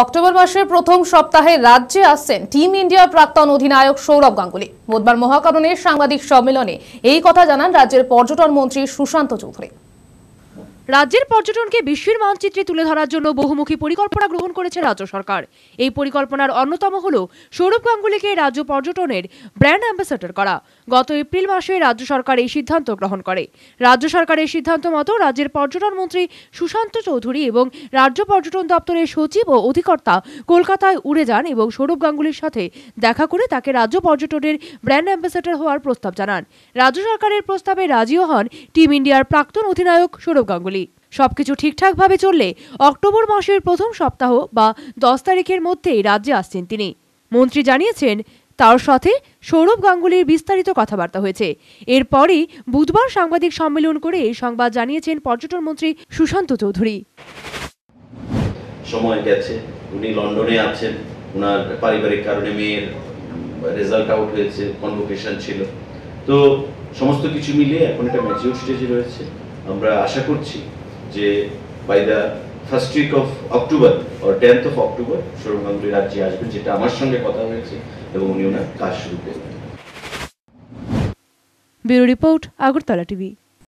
October মাসের প্রথম সপ্তাহে রাজ্যে আসছেন টিম ইন্ডিয়ার প্রাক্তন অধিনায়ক সৌরভ গাঙ্গুলি বুধবার মহাকরণের সাংবাদিক সম্মেলনে এই কথা জানান রাজ্যের পর্যটন মন্ত্রী সুশান্ত চৌধুরী রাজ্যের পর্যটনকে বিশ্বের মানচিত্রে তুলে ধরার জন্য বহুমুখী পরিকল্পনা গ্রহণ করেছে রাজ্য সরকার এই পরিকল্পনার অন্যতম হল সৌরভ গাঙ্গুলিকে রাজ্য পর্যটনের ব্র্যান্ড অ্যাম্বাসেডর করা গত এপ্রিল মাসে রাজ্য সরকার এই সিদ্ধান্ত গ্রহণ করে রাজ্য সরকারের সিদ্ধান্ত মতো রাজ্যের পর্যটন মন্ত্রী সুশান্ত চৌধুরী এবং রাজ্য পর্যটন দপ্তরের সচিব ও অধিকর্তা কলকাতায় উড়ে যান এবং সৌরভ গাঙ্গুলির সাথে দেখা করে তাকে রাজ্য পর্যটনের ব্র্যান্ড অ্যাম্বাসেডর হওয়ার প্রস্তাব জানান রাজ্য সরকারের প্রস্তাবে রাজিও হন টিম ইন্ডিয়ার প্রাক্তন অধিনায়ক সৌরভ গাঙ্গুলি সবকিছু ঠিকঠাকভাবে চললে অক্টোবর মাসের প্রথম সপ্তাহ বা দশ তারিখের মধ্যেই রাজ্যে আসছেন তিনি মন্ত্রী জানিয়েছেন তার সাথে সৌরভ গাঙ্গুলির বিস্তারিত কথাবার্তা হয়েছে এরপরই বুধবার সাংবাদিক সম্মেলন করে এই সংবাদ জানিয়েছেন পর্যটন মন্ত্রী সুশান্ত চৌধুরী সময় গেছে উনি লন্ডনে আছেন ওনার পারিবারিক কারণে মেয়ের রেজাল্ট আউট হয়েছে কনভোকেশন ছিল তো সমস্ত কিছু মিলে এখন একটা ম্যাচিউর স্টেজে রয়েছে আমরা আশা করছি যে by the first week of October or tenth of October সৌরভগাঙ্গুলি রাজ্যে আসবেন যেটা আমার সঙ্গে কথা হয়েছে এবং উনি ওনার কাজ শুরু করবেন ব্যুরো রিপোর্ট আগরতলা টিভি